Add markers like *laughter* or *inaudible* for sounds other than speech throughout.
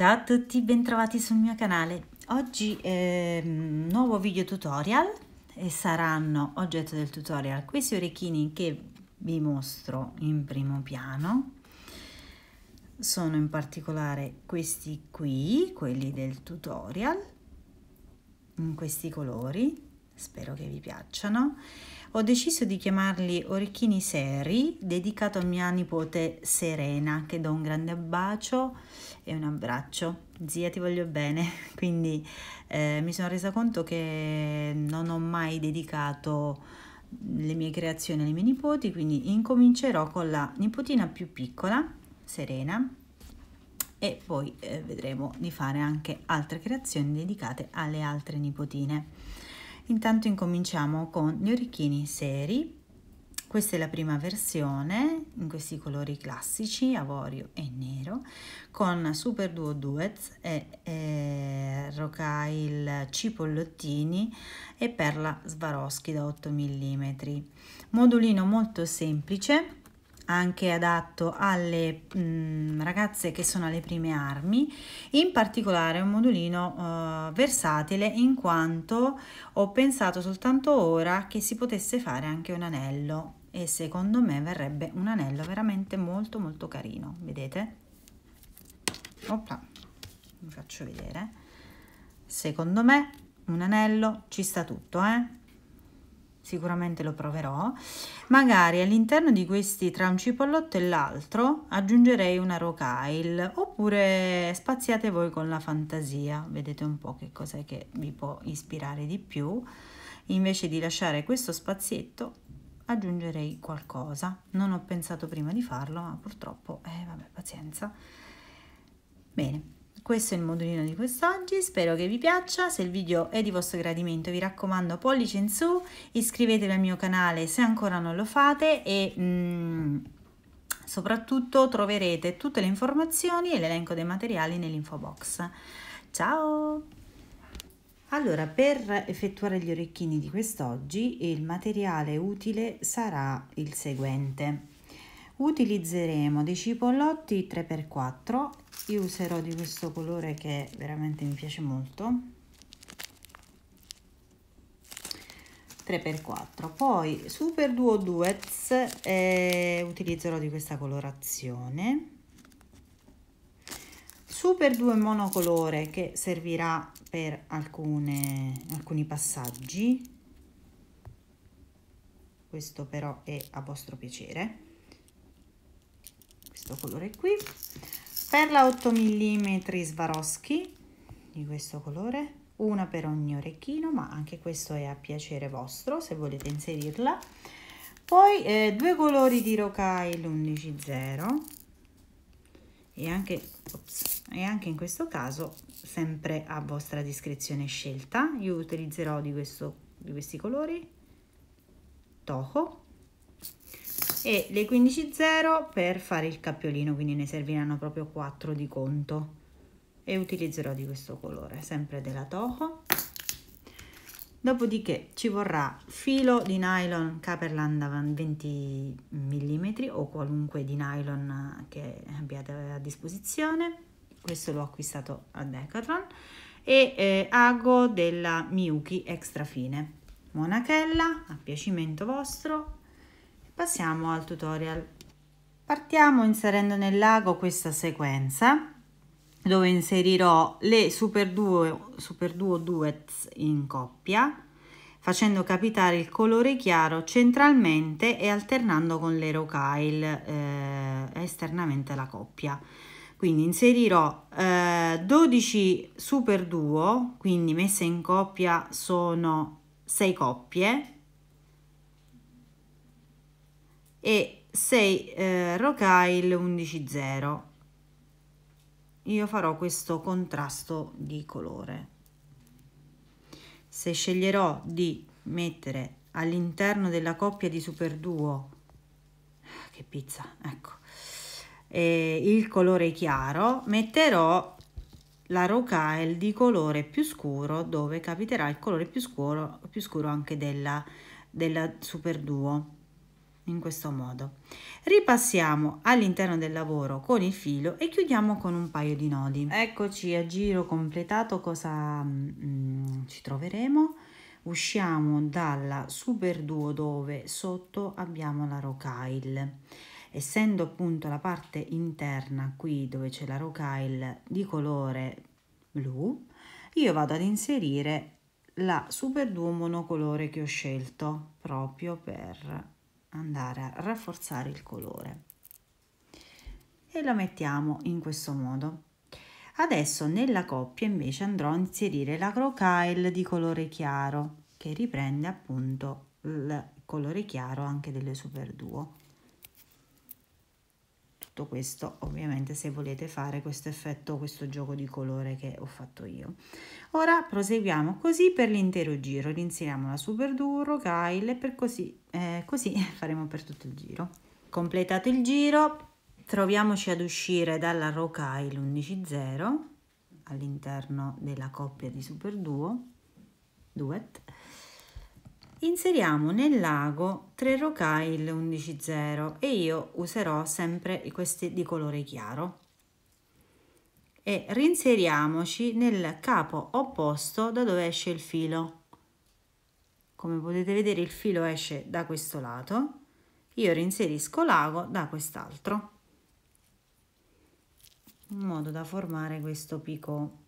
Ciao a tutti, bentrovati sul mio canale. Oggi eh, nuovo video tutorial e saranno oggetto del tutorial questi orecchini che vi mostro in primo piano. Sono in particolare questi qui, quelli del tutorial, in questi colori spero che vi piacciono. Ho deciso di chiamarli orecchini seri, dedicato a mia nipote Serena, che do un grande bacio e un abbraccio. Zia, ti voglio bene, *laughs* quindi eh, mi sono resa conto che non ho mai dedicato le mie creazioni alle mie nipoti, quindi incomincerò con la nipotina più piccola, Serena, e poi eh, vedremo di fare anche altre creazioni dedicate alle altre nipotine. Intanto incominciamo con gli orecchini seri. Questa è la prima versione in questi colori classici, avorio e nero, con Super Duo Duets e, e Rocail Cipollottini e Perla Svaroschi da 8 mm. Modulino molto semplice anche adatto alle mh, mm, ragazze che sono alle prime armi, in particolare un modulino uh, versatile in quanto ho pensato soltanto ora che si potesse fare anche un anello e secondo me verrebbe un anello veramente molto molto carino, vedete? Opla, vi faccio vedere. Secondo me un anello ci sta tutto, eh? sicuramente lo proverò, magari all'interno di questi tra un cipollotto e l'altro aggiungerei una rocaille oppure spaziate voi con la fantasia, vedete un po' che cos'è che vi può ispirare di più, invece di lasciare questo spazietto aggiungerei qualcosa, non ho pensato prima di farlo ma purtroppo, eh vabbè pazienza, bene questo è il modulino di quest'oggi, spero che vi piaccia, se il video è di vostro gradimento vi raccomando pollice in su, iscrivetevi al mio canale se ancora non lo fate e mm, soprattutto troverete tutte le informazioni e l'elenco dei materiali nell'info box. Ciao! Allora, per effettuare gli orecchini di quest'oggi il materiale utile sarà il seguente. Utilizzeremo dei cipollotti 3x4 io userò di questo colore che veramente mi piace molto 3x4 poi super duo duets eh, utilizzerò di questa colorazione super duo monocolore che servirà per alcune, alcuni passaggi questo però è a vostro piacere questo colore qui perla 8 mm Swarovski di questo colore una per ogni orecchino ma anche questo è a piacere vostro se volete inserirla poi eh, due colori di Rokai 11.0 e anche, ops, e anche in questo caso sempre a vostra discrezione scelta io utilizzerò di, questo, di questi colori Toho e le 15.0 per fare il cappiolino, quindi ne serviranno proprio 4 di conto e utilizzerò di questo colore, sempre della Toho. Dopodiché ci vorrà filo di nylon Caperland 20 mm o qualunque di nylon che abbiate a disposizione, questo l'ho acquistato a Decathlon, e eh, ago della Miyuki extra fine. Monachella, a piacimento vostro, Passiamo al tutorial. Partiamo inserendo nel lago questa sequenza dove inserirò le super duo, super duo duets in coppia facendo capitare il colore chiaro centralmente e alternando con l'Ero Kyle eh, esternamente la coppia. Quindi inserirò eh, 12 super duo, quindi messe in coppia sono 6 coppie e 6 eh, rocaille 11 io farò questo contrasto di colore se sceglierò di mettere all'interno della coppia di super duo ah, che pizza ecco eh, il colore chiaro metterò la rocaille di colore più scuro dove capiterà il colore più scuro più scuro anche della della super duo in questo modo. Ripassiamo all'interno del lavoro con il filo e chiudiamo con un paio di nodi. Eccoci a giro completato cosa mm, ci troveremo. Usciamo dalla super duo dove sotto abbiamo la rocaille. Essendo appunto la parte interna qui dove c'è la rocaille di colore blu, io vado ad inserire la super duo monocolore che ho scelto proprio per andare a rafforzare il colore e lo mettiamo in questo modo adesso nella coppia invece andrò a inserire la crocile di colore chiaro che riprende appunto il colore chiaro anche delle super duo tutto questo ovviamente se volete fare questo effetto, questo gioco di colore che ho fatto io. Ora proseguiamo così per l'intero giro, rinsiamo la super duro, Kyle e per così, eh, così *laughs* faremo per tutto il giro. Completato il giro, troviamoci ad uscire dalla row Kyle 11.0 all'interno della coppia di super duo, duet, inseriamo nel lago 3 rocaille 11.0 e io userò sempre questi di colore chiaro e rinseriamoci nel capo opposto da dove esce il filo come potete vedere il filo esce da questo lato io rinserisco l'ago da quest'altro in modo da formare questo picco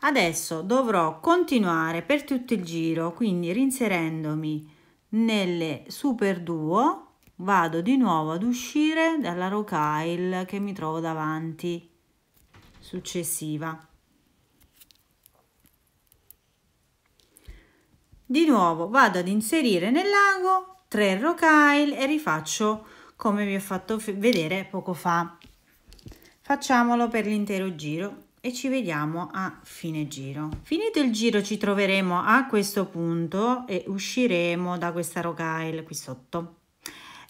Adesso dovrò continuare per tutto il giro, quindi rinserendomi nelle super duo vado di nuovo ad uscire dalla rocaille che mi trovo davanti successiva. Di nuovo vado ad inserire nel lago 3 rocaille e rifaccio come vi ho fatto vedere poco fa. Facciamolo per l'intero giro e ci vediamo a fine giro. Finito il giro ci troveremo a questo punto e usciremo da questa rocaille qui sotto.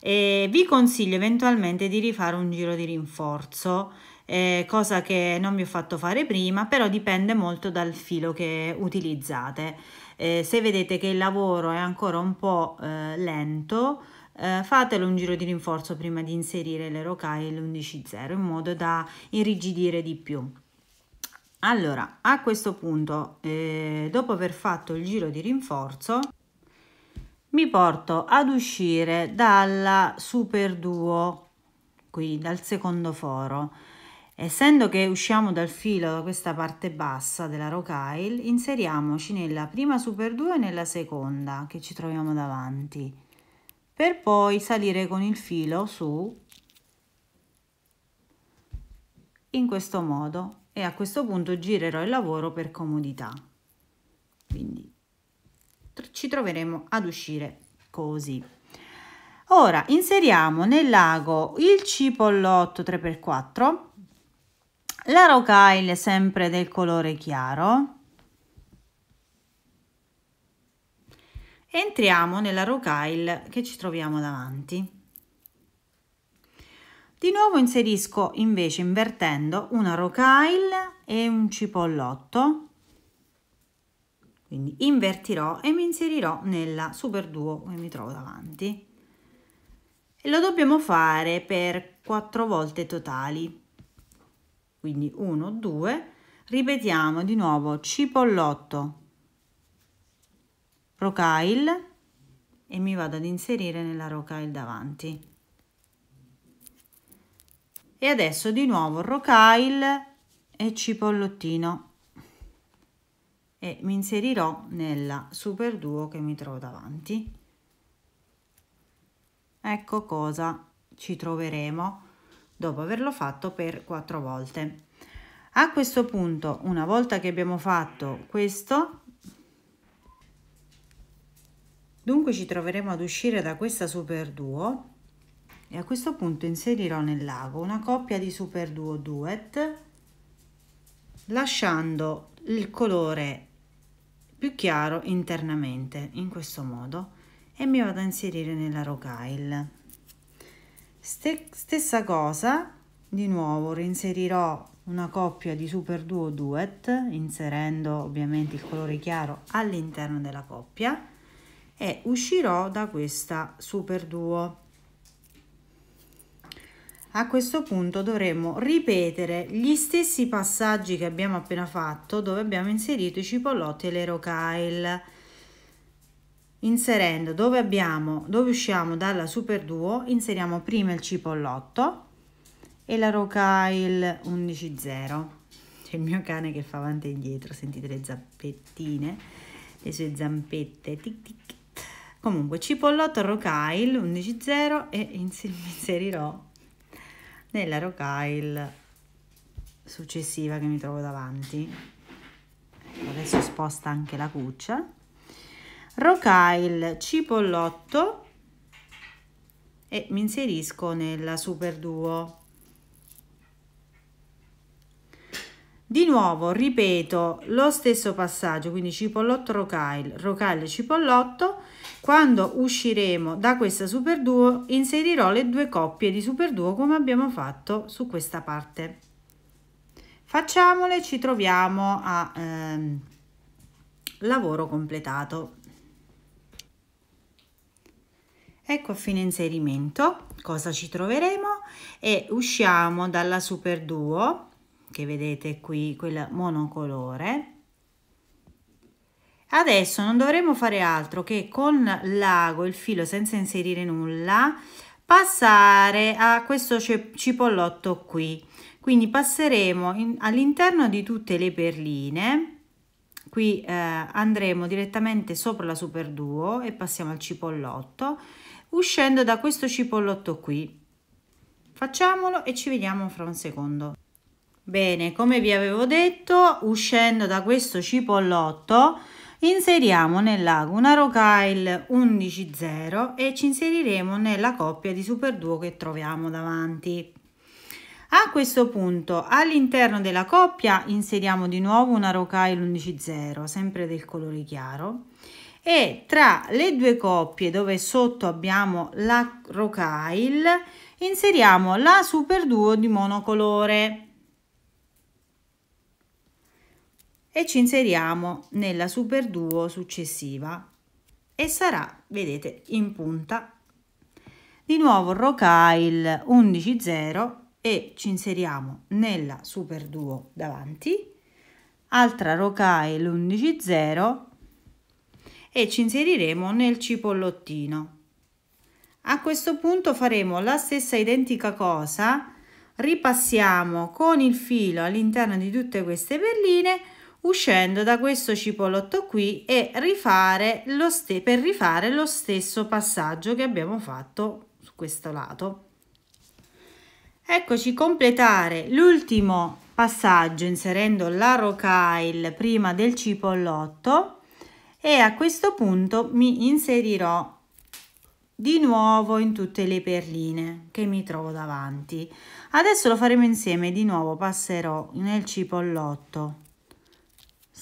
E vi consiglio eventualmente di rifare un giro di rinforzo, eh, cosa che non vi ho fatto fare prima, però dipende molto dal filo che utilizzate. Eh, se vedete che il lavoro è ancora un po' eh, lento, eh, fatelo un giro di rinforzo prima di inserire le rocaille l'11.0 in modo da irrigidire di più. Allora, a questo punto, eh, dopo aver fatto il giro di rinforzo, mi porto ad uscire dalla super duo, qui dal secondo foro. Essendo che usciamo dal filo da questa parte bassa della rocaille, inseriamoci nella prima super 2 e nella seconda che ci troviamo davanti, per poi salire con il filo su in questo modo e a questo punto girerò il lavoro per comodità. Quindi ci troveremo ad uscire così. Ora inseriamo nel lago il cipollotto 3x4, la rocaille sempre del colore chiaro, entriamo nella rocaille che ci troviamo davanti. Di nuovo inserisco invece invertendo una rocaille e un cipollotto. Quindi invertirò e mi inserirò nella super duo che mi trovo davanti. E lo dobbiamo fare per quattro volte totali. Quindi 1, 2, ripetiamo di nuovo cipollotto, rocaille e mi vado ad inserire nella rocaille davanti e adesso di nuovo rocaille e cipollottino e mi inserirò nella super duo che mi trovo davanti ecco cosa ci troveremo dopo averlo fatto per quattro volte a questo punto una volta che abbiamo fatto questo dunque ci troveremo ad uscire da questa super duo e a questo punto inserirò nel lago una coppia di super duo duet lasciando il colore più chiaro internamente in questo modo e mi vado a inserire nella rocaille stessa cosa di nuovo reinserirò una coppia di super duo duet inserendo ovviamente il colore chiaro all'interno della coppia e uscirò da questa super duo a questo punto dovremo ripetere gli stessi passaggi che abbiamo appena fatto dove abbiamo inserito i cipollotti e le rocaille inserendo dove abbiamo dove usciamo dalla super duo inseriamo prima il cipollotto e la rocaille 11.0 c'è il mio cane che fa avanti e indietro sentite le zappettine le sue zampette tic tic comunque cipollotto rocaille 11.0 e *laughs* inserirò nella rocaille successiva che mi trovo davanti adesso sposta anche la cuccia rocaille cipollotto e mi inserisco nella super duo Di nuovo ripeto lo stesso passaggio, quindi cipollotto rocail, rocail cipollotto quando usciremo da questa super duo inserirò le due coppie di super duo come abbiamo fatto su questa parte. Facciamole, ci troviamo a ehm, lavoro completato. Ecco a fine inserimento cosa ci troveremo e usciamo dalla super duo che vedete qui, quel monocolore Adesso non dovremo fare altro che con l'ago, il filo senza inserire nulla, passare a questo cipollotto qui. Quindi passeremo all'interno di tutte le perline, qui eh, andremo direttamente sopra la super duo e passiamo al cipollotto, uscendo da questo cipollotto qui. Facciamolo e ci vediamo fra un secondo. Bene, come vi avevo detto, uscendo da questo cipollotto inseriamo nel lago una rocaille 11-0 e ci inseriremo nella coppia di super duo che troviamo davanti. A questo punto all'interno della coppia inseriamo di nuovo una rocaille 11-0, sempre del colore chiaro, e tra le due coppie dove sotto abbiamo la rocaille inseriamo la super duo di monocolore e ci inseriamo nella super duo successiva e sarà, vedete, in punta. Di nuovo Rocail 11-0 e ci inseriamo nella super duo davanti, altra Rocail 11-0 e ci inseriremo nel cipollottino. A questo punto faremo la stessa identica cosa, ripassiamo con il filo all'interno di tutte queste perline uscendo da questo cipollotto qui e rifare lo per rifare lo stesso passaggio che abbiamo fatto su questo lato eccoci completare l'ultimo passaggio inserendo la rocaille prima del cipollotto e a questo punto mi inserirò di nuovo in tutte le perline che mi trovo davanti adesso lo faremo insieme di nuovo passerò nel cipollotto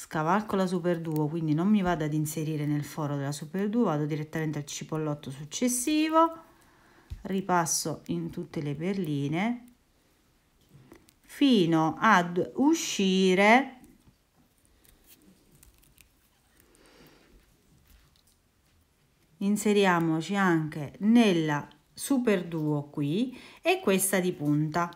scavalco la super duo quindi non mi vado ad inserire nel foro della super duo vado direttamente al cipollotto successivo ripasso in tutte le perline fino ad uscire inseriamoci anche nella super duo qui e questa di punta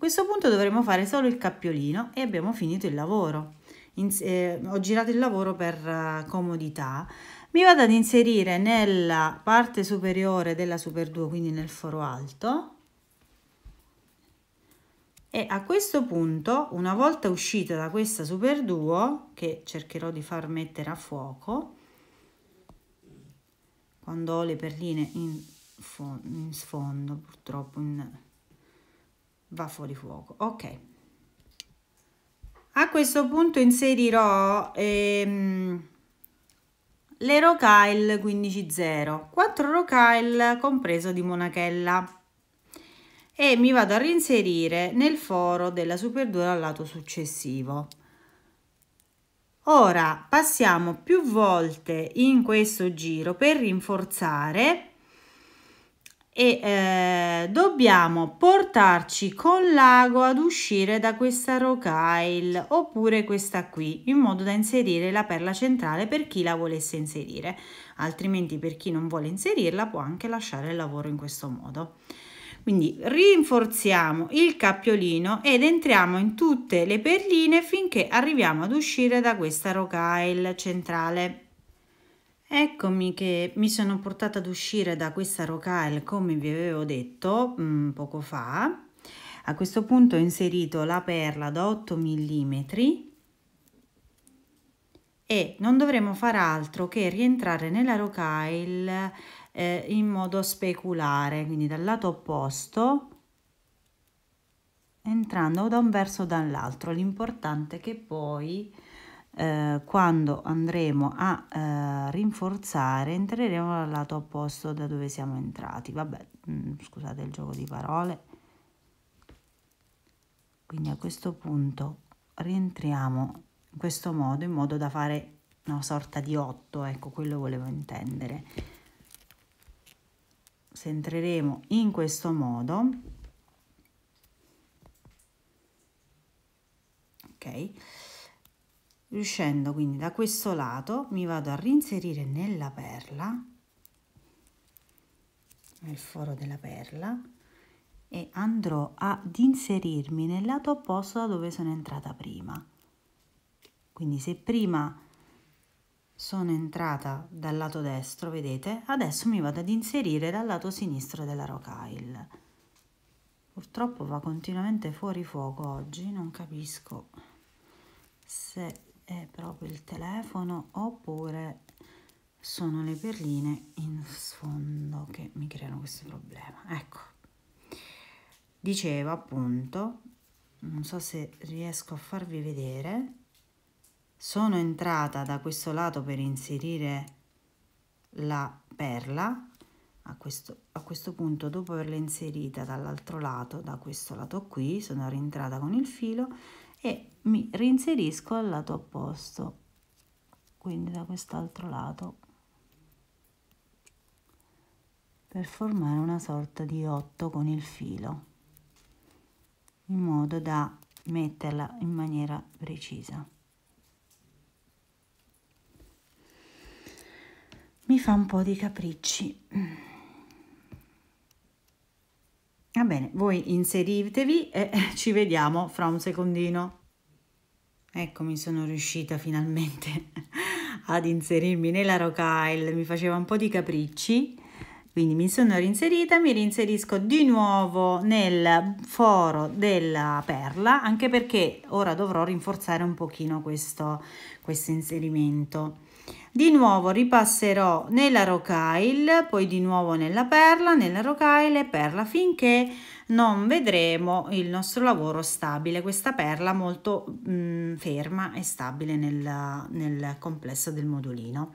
questo punto dovremo fare solo il cappiolino e abbiamo finito il lavoro. In, eh, ho girato il lavoro per uh, comodità. Mi vado ad inserire nella parte superiore della Super 2, quindi nel foro alto. E a questo punto, una volta uscita da questa Super duo che cercherò di far mettere a fuoco, quando ho le perline in, in sfondo, purtroppo in va fuori fuoco ok a questo punto inserirò ehm, le rocaille 15.0 4 rocaille compreso di monachella e mi vado a reinserire nel foro della superdura al lato successivo ora passiamo più volte in questo giro per rinforzare e eh, dobbiamo portarci con l'ago ad uscire da questa rocaille oppure questa qui in modo da inserire la perla centrale per chi la volesse inserire altrimenti per chi non vuole inserirla può anche lasciare il lavoro in questo modo quindi rinforziamo il cappiolino ed entriamo in tutte le perline finché arriviamo ad uscire da questa rocaille centrale Eccomi che mi sono portata ad uscire da questa rocaille come vi avevo detto mh, mm, poco fa. A questo punto ho inserito la perla da 8 mm e non dovremo far altro che rientrare nella rocaille eh, in modo speculare, quindi dal lato opposto entrando da un verso o dall'altro. L'importante è che poi eh, quando andremo a eh, rinforzare entreremo dal lato opposto da dove siamo entrati vabbè mh, mm, scusate il gioco di parole quindi a questo punto rientriamo in questo modo in modo da fare una sorta di 8 ecco quello volevo intendere se entreremo in questo modo ok riuscendo quindi da questo lato mi vado a rinserire nella perla nel foro della perla e andrò ad inserirmi nel lato opposto da dove sono entrata prima quindi se prima sono entrata dal lato destro vedete adesso mi vado ad inserire dal lato sinistro della rocaille purtroppo va continuamente fuori fuoco oggi non capisco se è proprio il telefono oppure sono le perline in sfondo che mi creano questo problema. Ecco, dicevo appunto, non so se riesco a farvi vedere, sono entrata da questo lato per inserire la perla, a questo, a questo punto dopo averla inserita dall'altro lato, da questo lato qui, sono rientrata con il filo e mi reinserisco al lato opposto quindi da quest'altro lato per formare una sorta di otto con il filo in modo da metterla in maniera precisa mi fa un po' di capricci Va bene, voi inseritevi e *laughs* ci vediamo fra un secondino. Eccomi, sono riuscita finalmente *laughs* ad inserirmi nella rocaille, mi faceva un po' di capricci, quindi mi sono reinserita, mi reinserisco di nuovo nel foro della perla, anche perché ora dovrò rinforzare un pochino questo, questo inserimento di nuovo ripasserò nella rocaille, poi di nuovo nella perla, nella rocaille, perla finché non vedremo il nostro lavoro stabile, questa perla molto mm, ferma e stabile nel, nel complesso del modulino.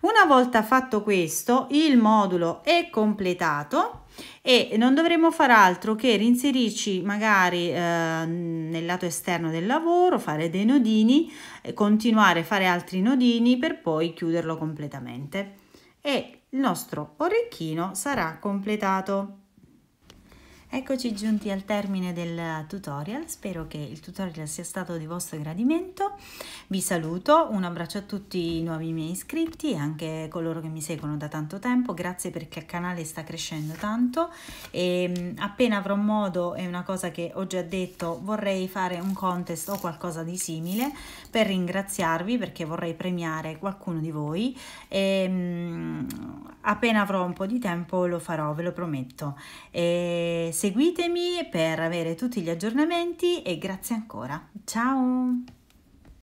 Una volta fatto questo, il modulo è completato e non dovremo far altro che rinserirci magari eh, nel lato esterno del lavoro, fare dei nodini, eh, continuare a fare altri nodini per poi chiuderlo completamente e il nostro orecchino sarà completato. Eccoci giunti al termine del tutorial, spero che il tutorial sia stato di vostro gradimento. Vi saluto, un abbraccio a tutti i nuovi miei iscritti e anche coloro che mi seguono da tanto tempo, grazie perché il canale sta crescendo tanto e mm, appena avrò modo, è una cosa che ho già detto, vorrei fare un contest o qualcosa di simile per ringraziarvi perché vorrei premiare qualcuno di voi e mm, appena avrò un po' di tempo lo farò, ve lo prometto. E seguitemi per avere tutti gli aggiornamenti e grazie ancora. Ciao!